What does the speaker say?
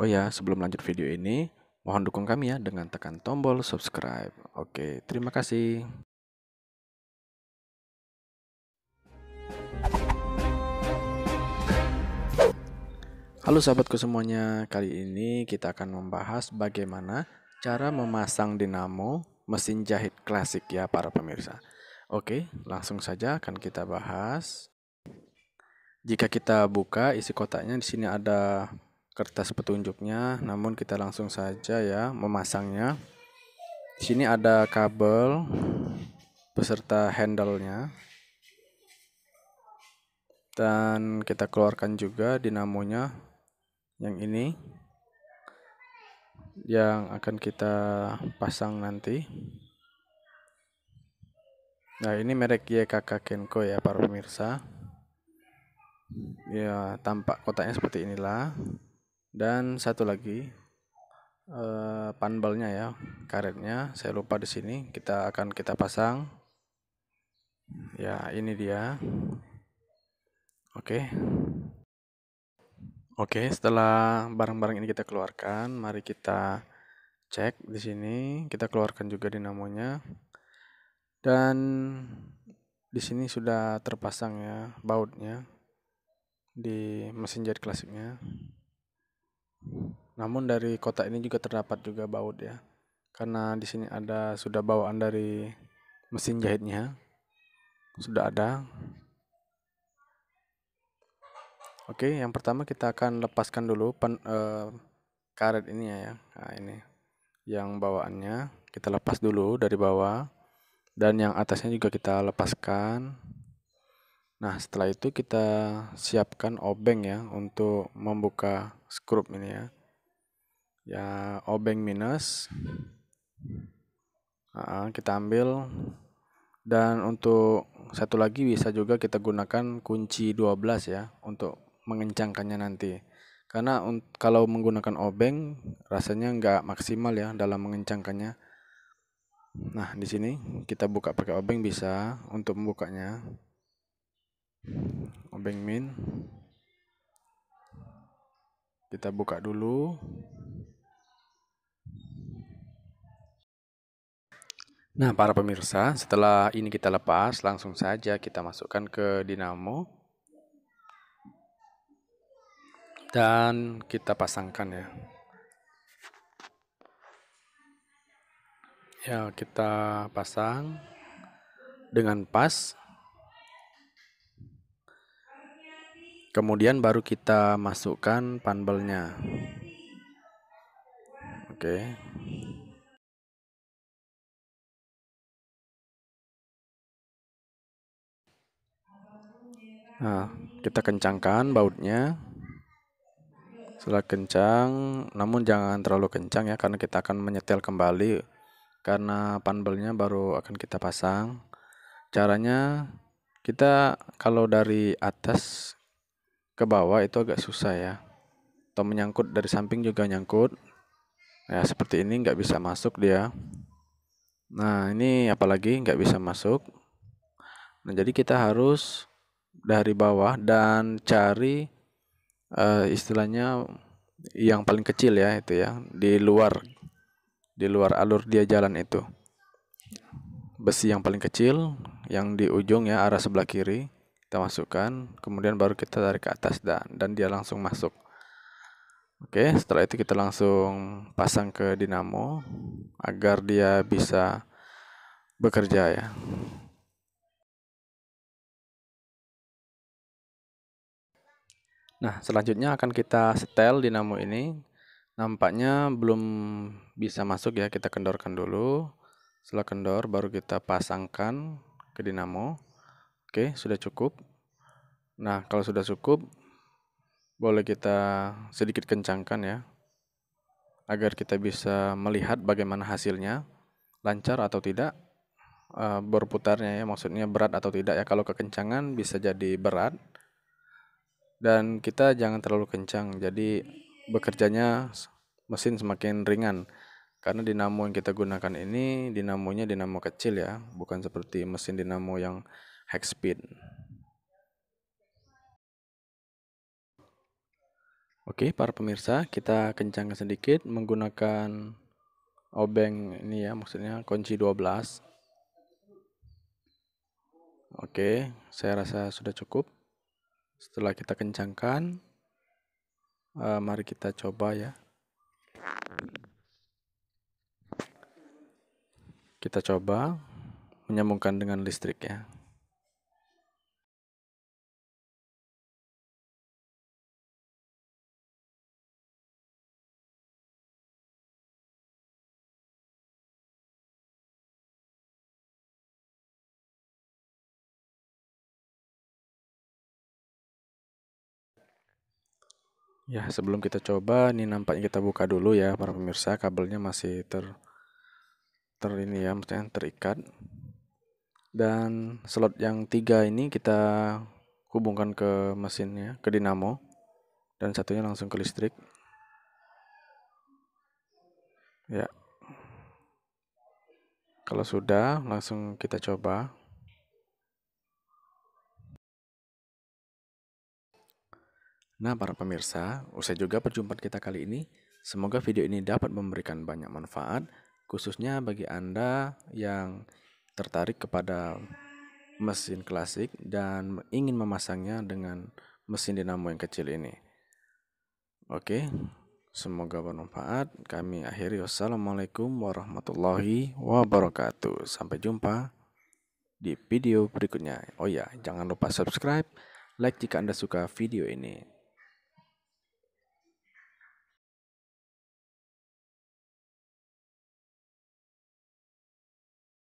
Oh ya, sebelum lanjut video ini, mohon dukung kami ya dengan tekan tombol subscribe. Oke, terima kasih. Halo sahabatku semuanya, kali ini kita akan membahas bagaimana cara memasang dinamo mesin jahit klasik ya para pemirsa. Oke, langsung saja akan kita bahas. Jika kita buka isi kotaknya di sini ada kertas petunjuknya namun kita langsung saja ya memasangnya di sini ada kabel beserta handle-nya dan kita keluarkan juga dinamonya yang ini yang akan kita pasang nanti nah ini merek YKK Kenko ya para pemirsa ya tampak kotaknya seperti inilah dan satu lagi eh, panbalnya ya karetnya saya lupa di sini kita akan kita pasang ya ini dia oke okay. oke okay, setelah barang-barang ini kita keluarkan mari kita cek di sini kita keluarkan juga dinamonya dan di sini sudah terpasang ya bautnya di mesin jahit klasiknya namun dari kota ini juga terdapat juga baut ya. Karena di sini ada sudah bawaan dari mesin jahitnya. Sudah ada. Oke, yang pertama kita akan lepaskan dulu pen, eh, karet ini ya. ya. Nah, ini yang bawaannya kita lepas dulu dari bawah dan yang atasnya juga kita lepaskan. Nah, setelah itu kita siapkan obeng ya untuk membuka skrup ini ya ya obeng minus nah, kita ambil dan untuk satu lagi bisa juga kita gunakan kunci 12 ya untuk mengencangkannya nanti karena kalau menggunakan obeng rasanya nggak maksimal ya dalam mengencangkannya nah di sini kita buka pakai obeng bisa untuk membukanya obeng min kita buka dulu Nah, para pemirsa, setelah ini kita lepas, langsung saja kita masukkan ke dinamo. Dan kita pasangkan ya. Ya, kita pasang dengan pas. Kemudian baru kita masukkan panbelnya. Oke. Okay. Nah, kita kencangkan bautnya. Setelah kencang, namun jangan terlalu kencang ya karena kita akan menyetel kembali karena panbelnya baru akan kita pasang. Caranya kita kalau dari atas ke bawah itu agak susah ya. Atau menyangkut dari samping juga nyangkut. Ya, seperti ini nggak bisa masuk dia. Nah, ini apalagi nggak bisa masuk. Nah, jadi kita harus dari bawah dan cari uh, istilahnya yang paling kecil ya itu ya di luar di luar alur dia jalan itu besi yang paling kecil yang di ujung ya arah sebelah kiri kita masukkan kemudian baru kita tarik ke atas dan dan dia langsung masuk oke setelah itu kita langsung pasang ke dinamo agar dia bisa bekerja ya Nah, selanjutnya akan kita setel dinamo ini. Nampaknya belum bisa masuk ya, kita kendorkan dulu. Setelah kendor baru kita pasangkan ke dinamo. Oke, sudah cukup. Nah, kalau sudah cukup boleh kita sedikit kencangkan ya agar kita bisa melihat bagaimana hasilnya lancar atau tidak eh, berputarnya ya maksudnya berat atau tidak ya kalau kekencangan bisa jadi berat dan kita jangan terlalu kencang jadi bekerjanya mesin semakin ringan karena dinamo yang kita gunakan ini dinamonya dinamo kecil ya bukan seperti mesin dinamo yang high speed Oke para pemirsa kita kencangkan sedikit menggunakan obeng ini ya maksudnya kunci 12 Oke saya rasa sudah cukup setelah kita kencangkan, uh, mari kita coba ya. Kita coba menyambungkan dengan listrik ya. Ya, sebelum kita coba, ini nampaknya kita buka dulu ya para pemirsa, kabelnya masih ter ter ini ya, maksudnya terikat. Dan slot yang tiga ini kita hubungkan ke mesinnya, ke dinamo. Dan satunya langsung ke listrik. Ya. Kalau sudah, langsung kita coba. Nah, para pemirsa, usai juga perjumpaan kita kali ini. Semoga video ini dapat memberikan banyak manfaat, khususnya bagi Anda yang tertarik kepada mesin klasik dan ingin memasangnya dengan mesin dinamo yang kecil ini. Oke, semoga bermanfaat. Kami akhiri. Wassalamualaikum warahmatullahi wabarakatuh. Sampai jumpa di video berikutnya. Oh ya, jangan lupa subscribe, like jika Anda suka video ini.